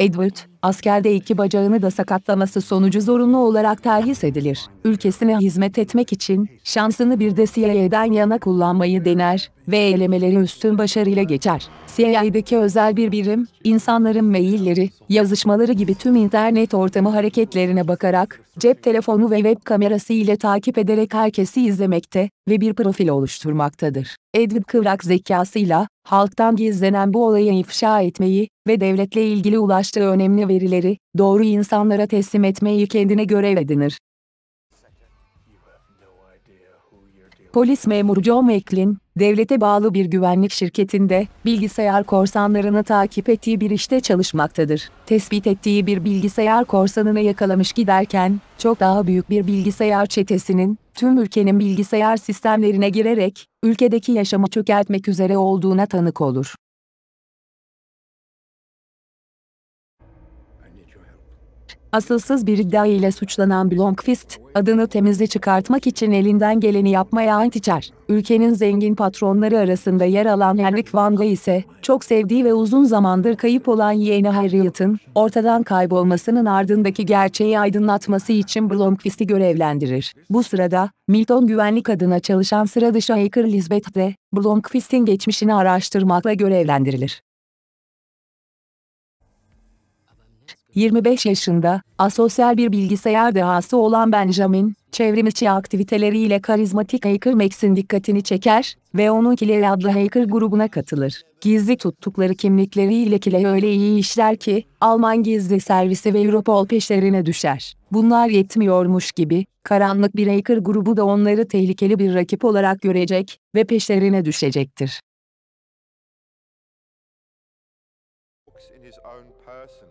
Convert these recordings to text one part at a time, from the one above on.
Edward askerde iki bacağını da sakatlaması sonucu zorunlu olarak terhis edilir. Ülkesine hizmet etmek için şansını bir de CIA'den yana kullanmayı dener ve elemeleri üstün başarıyla geçer. CIA'deki özel bir birim, insanların mailleri, yazışmaları gibi tüm internet ortamı hareketlerine bakarak, cep telefonu ve web kamerası ile takip ederek herkesi izlemekte ve bir profil oluşturmaktadır. Edwin Kıvrak zekasıyla, halktan gizlenen bu olayı ifşa etmeyi ve devletle ilgili ulaştığı önemli verileri, doğru insanlara teslim etmeyi kendine görev edinir. Polis memuru John McLean, devlete bağlı bir güvenlik şirketinde, bilgisayar korsanlarını takip ettiği bir işte çalışmaktadır. Tespit ettiği bir bilgisayar korsanını yakalamış giderken, çok daha büyük bir bilgisayar çetesinin, tüm ülkenin bilgisayar sistemlerine girerek, ülkedeki yaşamı çökertmek üzere olduğuna tanık olur. asılsız bir iddia ile suçlanan Blomqvist, adını temize çıkartmak için elinden geleni yapmaya ant içer. Ülkenin zengin patronları arasında yer alan Henrik Vanga ise, çok sevdiği ve uzun zamandır kayıp olan yeğeni Harriet'ın, ortadan kaybolmasının ardındaki gerçeği aydınlatması için Blomqvist'i görevlendirir. Bu sırada, Milton güvenlik adına çalışan sıra dışı hacker Lisbeth de, Blomqvist'in geçmişini araştırmakla görevlendirilir. 25 yaşında, asosyal bir bilgisayar dehası olan Benjamin, çevrimiçi aktiviteleriyle karizmatik Hacker Max'in dikkatini çeker ve onunkileri adlı hacker grubuna katılır. Gizli tuttukları kimlikleriyle kile öyle iyi işler ki, Alman gizli servisi ve Europol peşlerine düşer. Bunlar yetmiyormuş gibi, karanlık bir hacker grubu da onları tehlikeli bir rakip olarak görecek ve peşlerine düşecektir. in his own person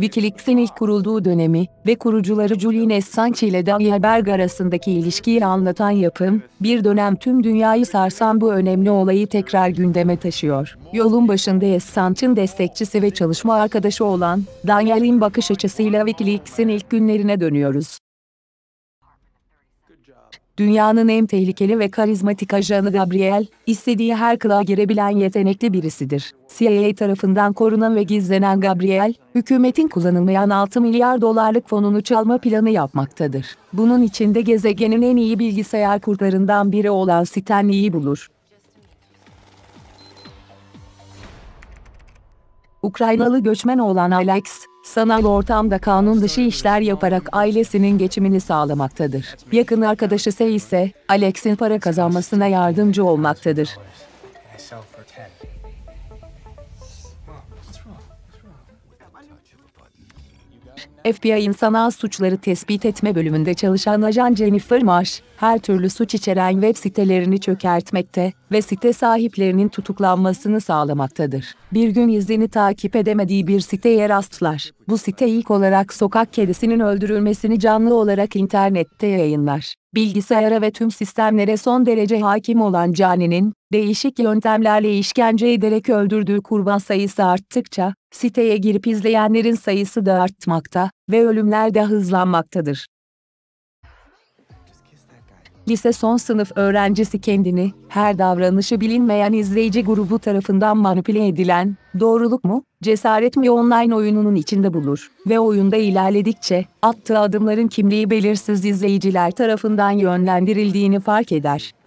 Wikileaks'in ilk kurulduğu dönemi ve kurucuları Julian Assange ile Daniel Berg arasındaki ilişkiyi anlatan yapım, bir dönem tüm dünyayı sarsan bu önemli olayı tekrar gündeme taşıyor. Yolun başında Assange'ın destekçisi ve çalışma arkadaşı olan Daniel'in bakış açısıyla Wikileaks'in ilk günlerine dönüyoruz. Dünyanın en tehlikeli ve karizmatik ajanı Gabriel, istediği her kılığa girebilen yetenekli birisidir. CIA tarafından korunan ve gizlenen Gabriel, hükümetin kullanılmayan 6 milyar dolarlık fonunu çalma planı yapmaktadır. Bunun içinde gezegenin en iyi bilgisayar kurtlarından biri olan Stanley'i bulur. Ukraynalı göçmen olan Alex, sanal ortamda kanun dışı işler yaparak ailesinin geçimini sağlamaktadır. Yakın arkadaşı ise ise Alex'in para kazanmasına yardımcı olmaktadır. FBI'ın sanal suçları tespit etme bölümünde çalışan ajan Jennifer Marsh, her türlü suç içeren web sitelerini çökertmekte, ve site sahiplerinin tutuklanmasını sağlamaktadır. Bir gün izini takip edemediği bir siteye rastlar. Bu site ilk olarak sokak kedisinin öldürülmesini canlı olarak internette yayınlar. Bilgisayara ve tüm sistemlere son derece hakim olan Cani'nin, değişik yöntemlerle işkence ederek öldürdüğü kurban sayısı arttıkça, siteye girip izleyenlerin sayısı da artmakta ve ölümler de hızlanmaktadır lise son sınıf öğrencisi kendini, her davranışı bilinmeyen izleyici grubu tarafından manipüle edilen, doğruluk mu, cesaret mi online oyununun içinde bulur ve oyunda ilerledikçe attığı adımların kimliği belirsiz izleyiciler tarafından yönlendirildiğini fark eder.